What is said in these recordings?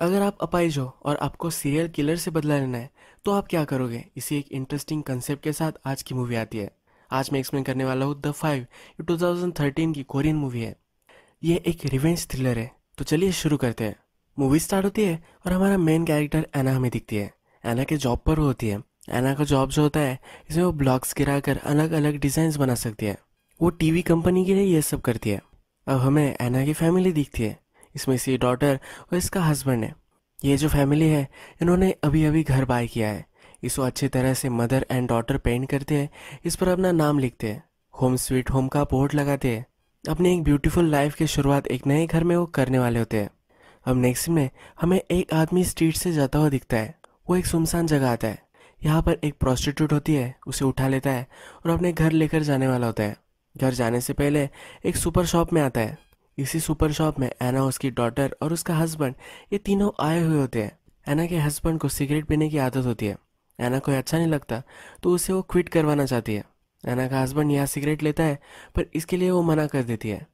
अगर आप अपाइज हो और आपको सीरियल किलर से बदला लेना है तो आप क्या करोगे इसी एक इंटरेस्टिंग कंसेप्ट के साथ आज की मूवी आती है आज मैं एक्सप्लेन करने वाला हूँ द फाइव ये टू की कोरियन मूवी है ये एक रिवेंज थ्रिलर है तो चलिए शुरू करते हैं मूवी स्टार्ट होती है और हमारा मेन कैरेक्टर एना हमें दिखती है एना के जॉब पर होती है एना का जॉब जो होता है इसमें वो ब्लॉग्स गिरा कर अलग अलग डिज़ाइन बना सकती है वो टीवी कंपनी के लिए ये सब करती है अब हमें एना की फैमिली दिखती है इसमें इसकी डॉटर और इसका हस्बैंड है ये जो फैमिली है इन्होंने अभी अभी घर बाय किया है इसको अच्छी तरह से मदर एंड डॉटर पेंट करते हैं इस पर अपना नाम लिखते हैं होम स्वीट होम का पोर्ट लगाते हैं अपनी एक ब्यूटीफुल लाइफ की शुरुआत एक नए घर में वो करने वाले होते हैं अब नेक्स्ट में हमें एक आदमी स्ट्रीट से जाता हुआ दिखता है वो एक सुनसान जगह आता है यहाँ पर एक प्रोस्टिट्यूट होती है उसे उठा लेता है और अपने घर लेकर जाने वाला होता है घर जाने से पहले एक सुपर शॉप में आता है इसी सुपर शॉप में एना उसकी डॉटर और उसका हस्बैंड ये तीनों आए हुए होते हैं एना के हस्बैंड को सिगरेट पीने की आदत होती है एना को अच्छा नहीं लगता तो उसे वो क्विट करवाना चाहती है एना का हस्बैंड यहाँ सिगरेट लेता है पर इसके लिए वो मना कर देती है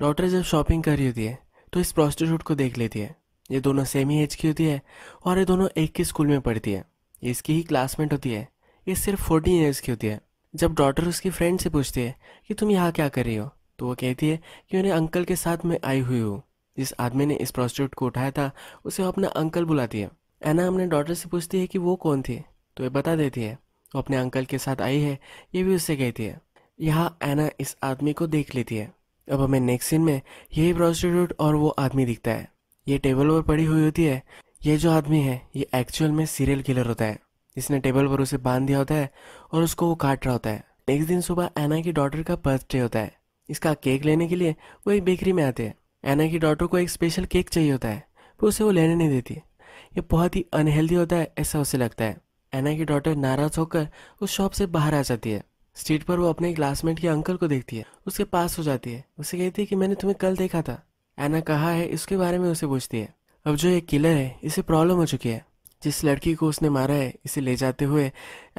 डॉटर जब शॉपिंग कर रही होती है तो इस प्रॉस्टिट्यूट को देख लेती है ये दोनों सेम ही एज की होती है और ये दोनों एक ही स्कूल में पढ़ती है इसकी ही क्लासमेट होती है ये सिर्फ फोर्टीन ईयर्स की होती है जब डॉटर उसकी फ्रेंड से पूछती है कि तुम यहाँ क्या कर रही हो तो वो कहती है कि उन्हें अंकल के साथ में आई हुई हूँ जिस आदमी ने इस प्रोस्टिट्यूट को उठाया था उसे वो अपना अंकल बुलाती है एना अपने डॉटर से पूछती है कि वो कौन थी तो ये बता देती है वो अपने अंकल के साथ आई है ये भी उससे कहती है यहाँ एना इस आदमी को देख लेती है अब हमें नेक्स्ट सीन में यही प्रोस्टिट्यूट और वो आदमी दिखता है ये टेबल पर पड़ी हुई होती है ये जो आदमी है ये एक्चुअल में सीरियल किलर होता है इसने टेबल पर उसे बांध दिया होता है और उसको वो काट रहा होता है नेक्स्ट दिन सुबह एना की डॉटर का बर्थडे होता है इसका केक लेने के लिए वो एक बेकरी में आते हैं एना की डॉटर को एक स्पेशल केक चाहिए होता है पर उसे वो लेने नहीं देती ये बहुत ही अनहेल्दी होता है ऐसा उसे लगता है एना की डॉटर नाराज होकर उस शॉप से बाहर आ जाती है स्ट्रीट पर वो अपने क्लासमेट के अंकल को देखती है उसके पास हो जाती है उसे कहती है कि मैंने तुम्हें कल देखा था एना कहा है इसके बारे में उसे पूछती है अब जो ये किलर है इसे प्रॉब्लम हो चुकी है जिस लड़की को उसने मारा है इसे ले जाते हुए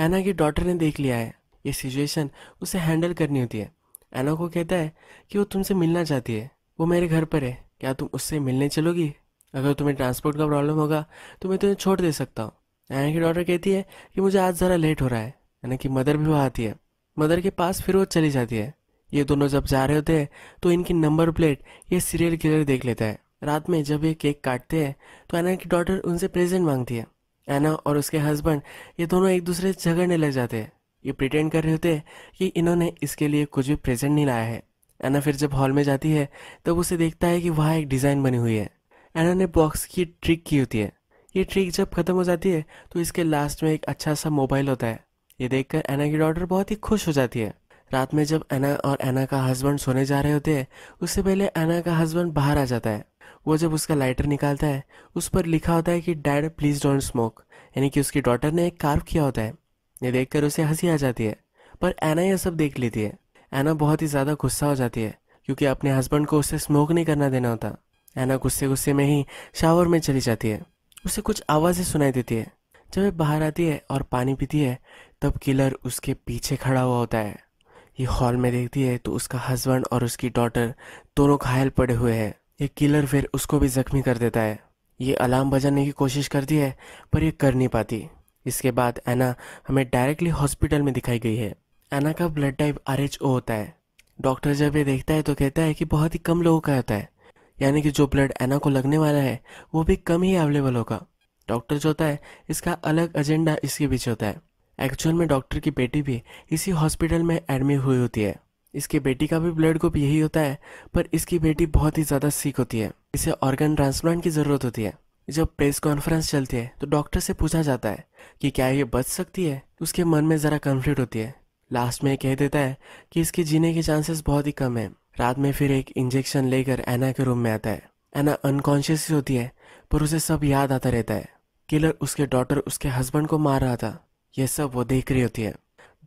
एना की डॉटर ने देख लिया है ये सिचुएशन उसे हैंडल करनी होती है एना को कहता है कि वो तुमसे मिलना चाहती है वो मेरे घर पर है क्या तुम उससे मिलने चलोगी अगर तुम्हें ट्रांसपोर्ट का प्रॉब्लम होगा तो मैं तुम्हें छोड़ दे सकता हूँ एना की डॉटर कहती है कि मुझे आज ज़रा लेट हो रहा है यानी कि मदर भी वहाँ आती है मदर के पास फिर वो चली जाती है ये दोनों जब जा रहे होते हैं तो इनकी नंबर प्लेट ये सीरियल किलर देख लेता है रात में जब ये केक काटते हैं तो एना की डॉटर उनसे प्रेजेंट मांगती है एना और उसके हस्बैंड ये दोनों एक दूसरे से झगड़ने लग जाते हैं ये प्रिटेंड कर रहे होते हैं कि इन्होंने इसके लिए कुछ भी प्रेजेंट नहीं लाया है एना फिर जब हॉल में जाती है तब तो उसे देखता है कि वहाँ एक डिज़ाइन बनी हुई है एना ने बॉक्स की ट्रिक की होती है ये ट्रिक जब ख़त्म हो जाती है तो इसके लास्ट में एक अच्छा सा मोबाइल होता है ये देखकर एना की डॉटर बहुत ही खुश हो जाती है रात में जब एना और एना का हस्बैंड सोने जा रहे होते हैं उससे पहले एना का हस्बैंड बाहर आ जाता है वो जब उसका लाइटर निकालता है उस पर लिखा होता है कि डैड प्लीज़ डोंट स्मोक यानी कि उसकी डॉटर ने एक कार्व किया होता है ये देखकर उसे हंसी आ जाती है पर एना यह सब देख लेती है एना बहुत ही ज़्यादा गुस्सा हो जाती है क्योंकि अपने हस्बैंड को उसे स्मोक नहीं करना देना होता एना गुस्से गुस्से में ही शावर में चली जाती है उसे कुछ आवाज़ें सुनाई देती है जब वह बाहर आती है और पानी पीती है तब किलर उसके पीछे खड़ा हुआ होता है ये हॉल में देखती है तो उसका हस्बैंड और उसकी डॉटर दोनों घायल पड़े हुए हैं ये किलर फिर उसको भी जख्मी कर देता है ये अलार्म बजाने की कोशिश करती है पर यह कर नहीं पाती इसके बाद एना हमें डायरेक्टली हॉस्पिटल में दिखाई गई है एना का ब्लड टाइप आर होता है डॉक्टर जब ये देखता है तो कहता है कि बहुत ही कम लोगों का होता है यानी कि जो ब्लड एना को लगने वाला है वो भी कम ही अवेलेबल होगा डॉक्टर जो होता है इसका अलग एजेंडा इसके पीछे होता है एक्चुअल में डॉक्टर की बेटी भी इसी हॉस्पिटल में एडमिट हुई होती है इसकी बेटी का भी ब्लड ग्रुप यही होता है पर इसकी बेटी बहुत ही ज़्यादा सीख होती है इसे ऑर्गन ट्रांसप्लांट की ज़रूरत होती है जब प्रेस कॉन्फ्रेंस चलती है तो डॉक्टर से पूछा जाता है कि क्या ये बच सकती है उसके मन में ज़रा कन्फ्लिक्ट होती है लास्ट में कह देता है कि इसके जीने के चांसेस बहुत ही कम है रात में फिर एक इंजेक्शन लेकर एना के रूम में आता है एना अनकॉन्शियस होती है पर उसे सब याद आता रहता है किलर उसके डॉटर उसके हस्बैंड को मार रहा था यह सब वो देख रही होती है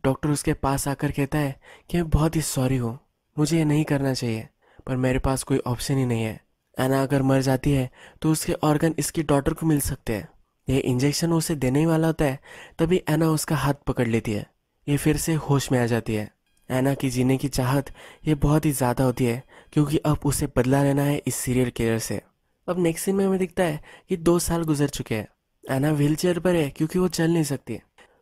डॉक्टर उसके पास आकर कहता है कि मैं बहुत ही सॉरी हूँ मुझे ये नहीं करना चाहिए पर मेरे पास कोई ऑप्शन ही नहीं है एना अगर मर जाती है तो उसके ऑर्गन इसकी डॉटर को मिल सकते हैं यह इंजेक्शन उसे देने ही वाला होता है तभी एना उसका हाथ पकड़ लेती है ये फिर से होश में आ जाती है एना की जीने की चाहत ये बहुत ही ज़्यादा होती है क्योंकि अब उसे बदला लेना है इस सीरियल केयर से अब नेक्स्ट सीन में हमें दिखता है कि दो साल गुजर चुके हैं एना व्हील चेयर पर है क्योंकि वो चल नहीं सकती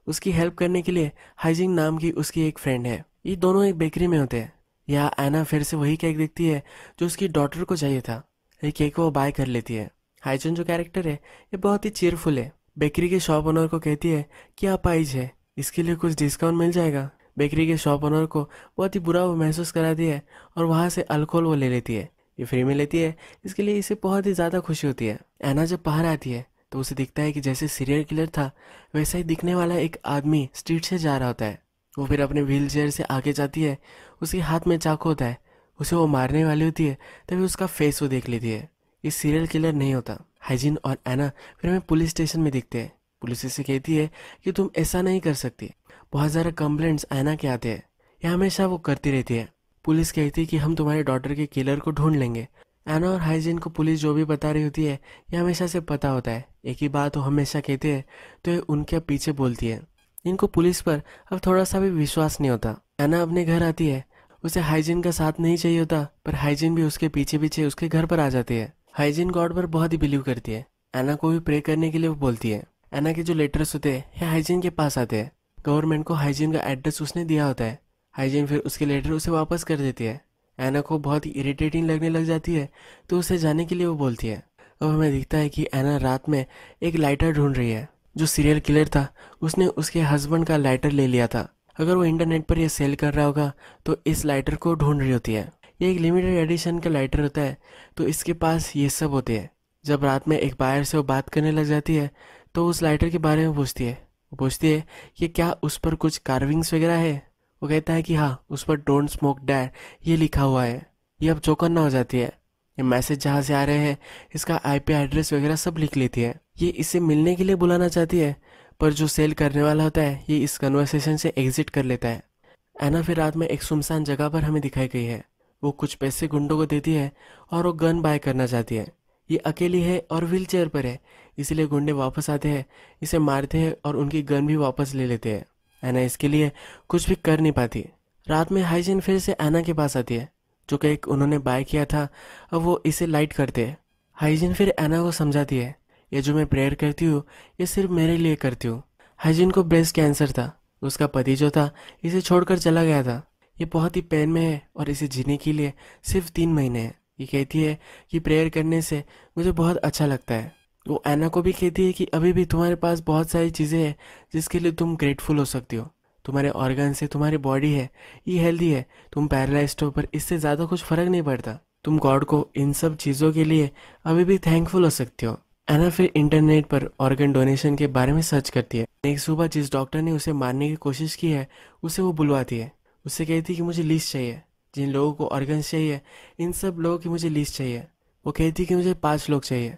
उसकी हेल्प करने के लिए हाइजिंग नाम की उसकी एक फ्रेंड है ये दोनों एक बेकरी में होते हैं या एना फिर से वही केक देखती है जो उसकी डॉटर को चाहिए था ये केक वो बाय कर लेती है हाइजन जो कैरेक्टर है ये बहुत ही चेयरफुल है बेकरी के शॉप ओनर को कहती है कि आप आइज है इसके लिए कुछ डिस्काउंट मिल जाएगा बेकरी के शॉप ओनर को बहुत ही बुरा वो महसूस कराती है और वहाँ से अल्कोहल वो ले लेती है ये फ्री में लेती है इसके लिए इसे बहुत ही ज़्यादा खुशी होती है एना जब बाहर आती है तो उसे दिखता है कि जैसे सीरियल किलर था वैसा ही दिखने वाला एक आदमी स्ट्रीट से जा रहा होता है वो फिर अपने व्हील चेयर से आगे जाती है उसके हाथ में चाकू होता है उसे वो मारने वाली होती है तभी उसका फेस वो देख लेती है ये सीरियल किलर नहीं होता हाइजीन और एना फिर हमें पुलिस स्टेशन में दिखते हैं पुलिस इसे कहती है कि तुम ऐसा नहीं कर सकती बहुत ज़्यादा कंप्लेंट्स एना के आते हैं यह हमेशा वो करती रहती है पुलिस कहती है कि हम तुम्हारे डॉटर के किलर को ढूंढ लेंगे एना और हाइजीन को पुलिस जो भी बता रही होती है यह हमेशा से पता होता है एक ही बात वो हमेशा कहते हैं तो ये उनके पीछे बोलती है इनको पुलिस पर अब थोड़ा सा भी विश्वास नहीं होता एना अपने घर आती है उसे हाइजीन का साथ नहीं चाहिए होता पर हाइजीन भी उसके पीछे पीछे उसके घर पर आ जाती है हाइजीन गॉड पर बहुत ही बिलीव करती है एना को भी प्रे करने के लिए वो बोलती है एना के जो लेटर्स होते हैं ये हाइजीन के पास आते हैं गवर्नमेंट को हाइजीन का एड्रेस उसने दिया होता है हाइजीन फिर उसके लेटर उसे वापस कर देती है एना को बहुत ही इरिटेटिंग लगने लग जाती है तो उसे जाने के लिए वो बोलती है अब हमें दिखता है कि एना रात में एक लाइटर ढूंढ रही है जो सीरियल किलर था उसने उसके हस्बैंड का लाइटर ले लिया था अगर वो इंटरनेट पर यह सेल कर रहा होगा तो इस लाइटर को ढूंढ रही होती है ये एक लिमिटेड एडिशन का लाइटर होता है तो इसके पास ये सब होते हैं जब रात में एक बायर से वो बात करने लग जाती है तो उस लाइटर के बारे में पूछती है वो पूछती है कि क्या उस पर कुछ कार्विंग्स वगैरह है वो कहता है कि हाँ उस पर डोंट स्मोक डैड ये लिखा हुआ है ये अब चौकन्ना हो जाती है ये मैसेज जहाँ से आ रहे हैं इसका आईपी एड्रेस वगैरह सब लिख लेती है ये इसे मिलने के लिए बुलाना चाहती है पर जो सेल करने वाला होता है ये इस कन्वर्सेशन से एग्जिट कर लेता है एना फिर रात में एक सुनसान जगह पर हमें दिखाई गई है वो कुछ पैसे गुंडों को देती है और वो गन बाय करना चाहती है ये अकेली है और व्हील पर है इसीलिए गुंडे वापस आते हैं इसे मारते हैं और उनकी गन भी वापस ले लेते हैं एना इसके लिए कुछ भी कर नहीं पाती रात में हाइजीन फिर से एना के पास आती है जो कि एक उन्होंने बाय किया था अब वो इसे लाइट करते हैं हाइजीन फिर एना को समझाती है ये जो मैं प्रेयर करती हूँ ये सिर्फ मेरे लिए करती हूँ हाइजीन को ब्रेस्ट कैंसर था उसका पति जो था इसे छोड़कर चला गया था ये बहुत ही पेन में है और इसे जीने के लिए सिर्फ तीन महीने हैं ये कहती है कि प्रेयर करने से मुझे बहुत अच्छा लगता है वो ऐना को भी कहती है कि अभी भी तुम्हारे पास बहुत सारी चीज़ें हैं जिसके लिए तुम ग्रेटफुल हो सकती हो तुम्हारे ऑर्गन से तुम्हारी बॉडी है ये हेल्दी है तुम पैरालाइज हो पर इससे ज़्यादा कुछ फ़र्क नहीं पड़ता तुम गॉड को इन सब चीज़ों के लिए अभी भी थैंकफुल हो सकती हो एना फिर इंटरनेट पर ऑर्गन डोनेशन के बारे में सर्च करती है एक सुबह जिस डॉक्टर ने उसे मारने की कोशिश की है उसे वो बुलवाती है उसे कहती है कि मुझे लिस्ट चाहिए जिन लोगों को ऑर्गन चाहिए इन सब लोगों की मुझे लिस्ट चाहिए वो कहती है कि मुझे पाँच लोग चाहिए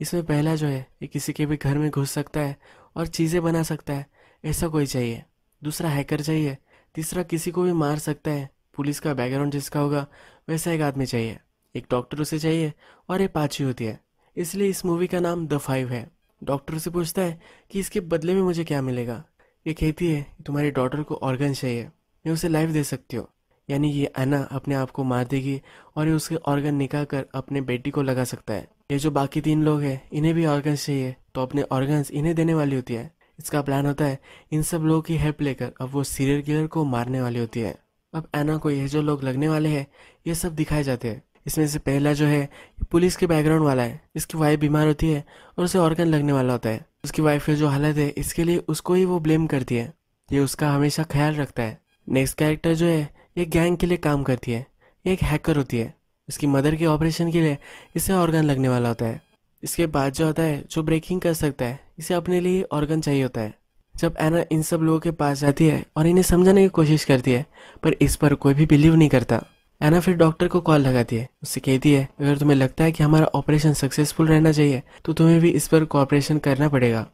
इसमें पहला जो है ये किसी के भी घर में घुस सकता है और चीज़ें बना सकता है ऐसा कोई चाहिए दूसरा हैकर चाहिए तीसरा किसी को भी मार सकता है पुलिस का बैकग्राउंड जिसका होगा वैसा एक आदमी चाहिए एक डॉक्टर उसे चाहिए और ये पाँच ही होती है इसलिए इस मूवी का नाम द फाइव है डॉक्टर से पूछता है कि इसके बदले में मुझे क्या मिलेगा ये कहती है तुम्हारी डॉटर को ऑर्गन चाहिए मैं उसे लाइफ दे सकती हूँ यानी ये एना अपने आप को मार देगी और ये उसके ऑर्गन निकाल कर अपने बेटी को लगा सकता है ये जो बाकी तीन लोग हैं इन्हें भी ऑर्गन चाहिए तो अपने ऑर्गन इन्हें देने वाली होती है इसका प्लान होता है इन सब लोगों की हेल्प लेकर अब वो सीरियल किलर को मारने वाली होती है अब एना को यह जो लोग लगने वाले हैं ये सब दिखाए जाते हैं इसमें से पहला जो है पुलिस के बैकग्राउंड वाला है इसकी वाइफ बीमार होती है और उसे ऑर्गन लगने वाला होता है उसकी वाइफ का जो हालत है इसके लिए उसको ही वो ब्लेम करती है ये उसका हमेशा ख्याल रखता है नेक्स्ट कैरेक्टर जो है ये गैंग के लिए काम करती है ये एक हैकर होती है इसकी मदर के ऑपरेशन के लिए इसे ऑर्गन लगने वाला होता है इसके बाद जो होता है जो ब्रेकिंग कर सकता है इसे अपने लिए ऑर्गन चाहिए होता है जब एना इन सब लोगों के पास जाती है और इन्हें समझाने की कोशिश करती है पर इस पर कोई भी बिलीव नहीं करता एना फिर डॉक्टर को कॉल लगाती है उससे कहती है अगर तुम्हें लगता है कि हमारा ऑपरेशन सक्सेसफुल रहना चाहिए तो तुम्हें भी इस पर कॉपरेशन करना पड़ेगा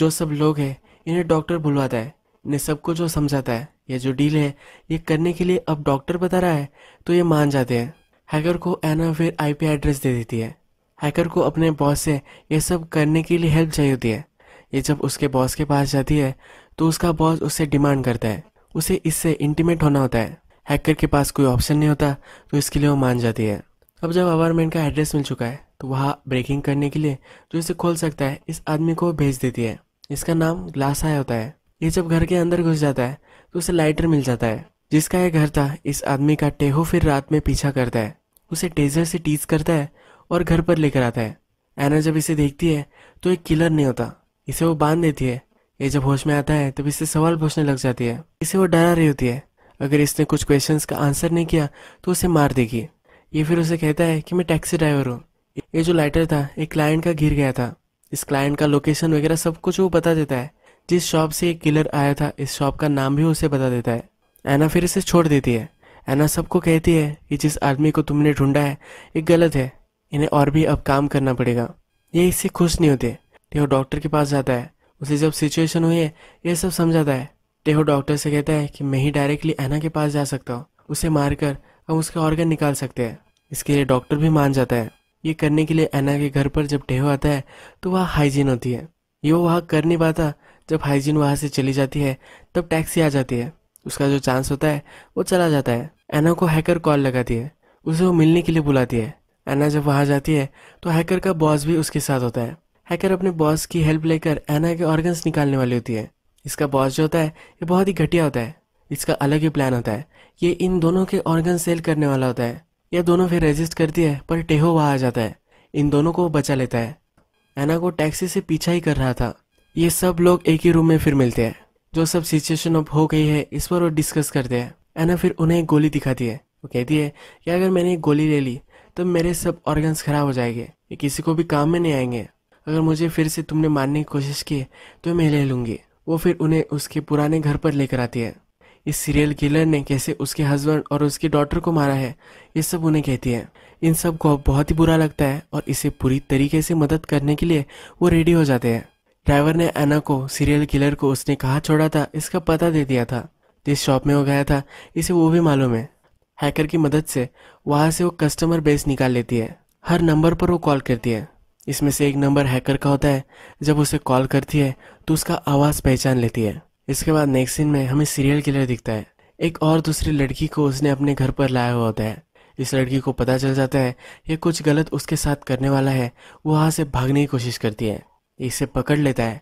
जो सब लोग हैं इन्हें डॉक्टर बुलवाता है इन्हें सबको जो समझाता है यह जो डील है ये करने के लिए अब डॉक्टर बता रहा है तो ये मान जाते हैं हैकर को एना फिर आई एड्रेस दे देती है हैकर को अपने बॉस से यह सब करने के लिए हेल्प चाहिए होती है ये जब उसके बॉस के पास जाती है तो उसका बॉस उससे डिमांड करता है उसे इससे इंटीमेट होना होता है हैकर के पास कोई ऑप्शन नहीं होता तो इसके लिए वो मान जाती है अब जब अपार्टमेंट का एड्रेस मिल चुका है तो वहाँ ब्रेकिंग करने के लिए जो इसे खोल सकता है इस आदमी को भेज देती है इसका नाम ग्लास होता है ये जब घर के अंदर घुस जाता है तो उसे लाइटर मिल जाता है जिसका यह घर था इस आदमी का टेहो फिर रात में पीछा करता है उसे टेजर से टीज करता है और घर पर लेकर आता है एना जब इसे देखती है तो एक किलर नहीं होता इसे वो बांध देती है ये जब होश में आता है तब इससे सवाल पूछने लग जाती है इसे वो डरा रही होती है अगर इसने कुछ क्वेश्चन का आंसर नहीं किया तो उसे मार देगी ये फिर उसे कहता है कि मैं टैक्सी ड्राइवर हूँ ये जो लाइटर था एक क्लाइंट का घिर गया था इस क्लाइंट का लोकेशन वगैरह सब कुछ वो बता देता है जिस शॉप से एक किलर आया था इस शॉप का नाम भी उसे बता देता है एना फिर इसे छोड़ देती है एना सबको कहती है कि जिस आदमी को तुमने ढूंढा है ये गलत है इन्हें और भी अब काम करना पड़ेगा ये इससे खुश नहीं होते ये डॉक्टर के पास जाता है उसे जब सिचुएशन हुई है ये सब समझाता है टेहो डॉक्टर से कहता है कि मैं ही डायरेक्टली एना के पास जा सकता हूँ उसे मारकर हम उसका ऑर्गन निकाल सकते हैं इसके लिए डॉक्टर भी मान जाता है ये करने के लिए एना के घर पर जब टेहो आता है तो वह हाइजीन होती है ये वो वहाँ कर नहीं पाता जब हाइजीन वहाँ से चली जाती है तब टैक्सी आ जाती है उसका जो चांस होता है वो चला जाता है एना को हैकर कॉल लगाती है उसे वो मिलने के लिए बुलाती है एना जब वहाँ जाती है तो हैकर का बॉस भी उसके साथ होता है हैकर अपने बॉस की हेल्प लेकर एना के ऑर्गन्स निकालने वाली होती है इसका बॉस जो होता है ये बहुत ही घटिया होता है इसका अलग ही प्लान होता है ये इन दोनों के ऑर्गन सेल करने वाला होता है यह दोनों फिर रेजिस्ट करती है पर टेहो वहाँ आ जाता है इन दोनों को बचा लेता है एना को टैक्सी से पीछा ही कर रहा था ये सब लोग एक ही रूम में फिर मिलते हैं जो सब सिचुएशन अब हो गई है इस पर वो डिस्कस करते हैं एना फिर उन्हें एक गोली दिखाती है वो कहती है कि अगर मैंने एक गोली ले ली तो मेरे सब ऑर्गन्स खराब हो जाएंगे ये किसी को भी काम में नहीं आएंगे अगर मुझे फिर से तुमने मारने की कोशिश की तो मैं ले लूँगी वो फिर उन्हें उसके पुराने घर पर लेकर आती है इस सीरियल किलर ने कैसे उसके हस्बैंड और उसकी डॉटर को मारा है ये सब उन्हें कहती है इन सब को बहुत ही बुरा लगता है और इसे पूरी तरीके से मदद करने के लिए वो रेडी हो जाते हैं ड्राइवर ने एना को सीरियल किलर को उसने कहा छोड़ा था इसका पता दे दिया था जिस शॉप में वो गया था इसे वो भी मालूम है हैकर की मदद से वहां से वो कस्टमर बेस निकाल लेती है हर नंबर पर वो कॉल करती है इसमें से एक नंबर हैकर का होता है जब उसे कॉल करती है तो उसका आवाज़ पहचान लेती है इसके बाद नेक्स्ट सीन में हमें सीरियल किलर दिखता है एक और दूसरी लड़की को उसने अपने घर पर लाया हुआ होता है इस लड़की को पता चल जाता है ये कुछ गलत उसके साथ करने वाला है वो वहां से भागने की कोशिश करती है इसे पकड़ लेता है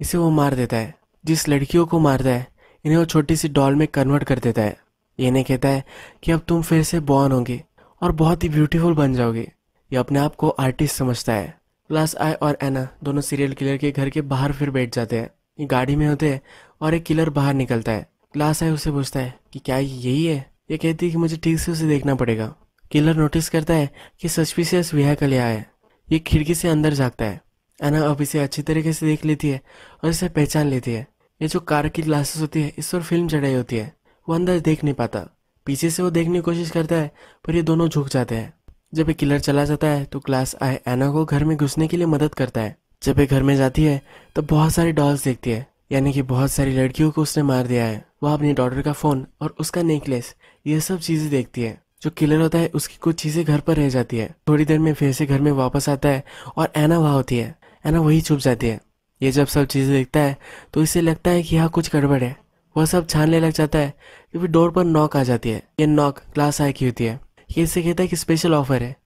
इसे वो मार देता है जिस लड़कियों को मारता है इन्हें वो छोटी सी डॉल में कन्वर्ट कर देता है नहीं कहता है कि अब तुम फिर से बॉर्न होगी और बहुत ही ब्यूटीफुल बन जाओगे ये अपने आप को आर्टिस्ट समझता है क्लास आई और एना दोनों सीरियल किलर के घर के बाहर फिर बैठ जाते हैं ये गाड़ी में होते हैं और एक किलर बाहर निकलता है क्लास आई उसे पूछता है कि क्या यही है ये कहती है कि मुझे ठीक से उसे देखना पड़ेगा किलर नोटिस करता है कि सस्पिशियस विहा का लिया है ये खिड़की से अंदर जागता है एना अब इसे अच्छी तरीके से देख लेती है और इसे पहचान लेती है ये जो कार की ग्लासेस होती है इस पर फिल्म चढ़ाई होती है वो अंदर देख नहीं पाता पीछे से वो देखने की कोशिश करता है पर ये दोनों झुक जाते हैं जब एक किलर चला जाता है तो क्लास आए एना को घर में घुसने के लिए मदद करता है जब ये घर में जाती है तो बहुत सारी डॉल्स देखती है यानी कि बहुत सारी लड़कियों को उसने मार दिया है वह अपनी डॉटर का फ़ोन और उसका नेकलेस ये सब चीज़ें देखती है जो किलर होता है उसकी कुछ चीज़ें घर पर रह जाती है थोड़ी देर में फिर से घर में वापस आता है और एना वहाँ होती है एना वही छुप जाती है ये जब सब चीज़ें देखता है तो इसे लगता है कि यहाँ कुछ गड़बड़ है वह सब छानने लग जाता है क्योंकि डोर पर नॉक आ जाती है ये नॉक क्लास आई की होती है ये इसे कहता है कि स्पेशल ऑफर है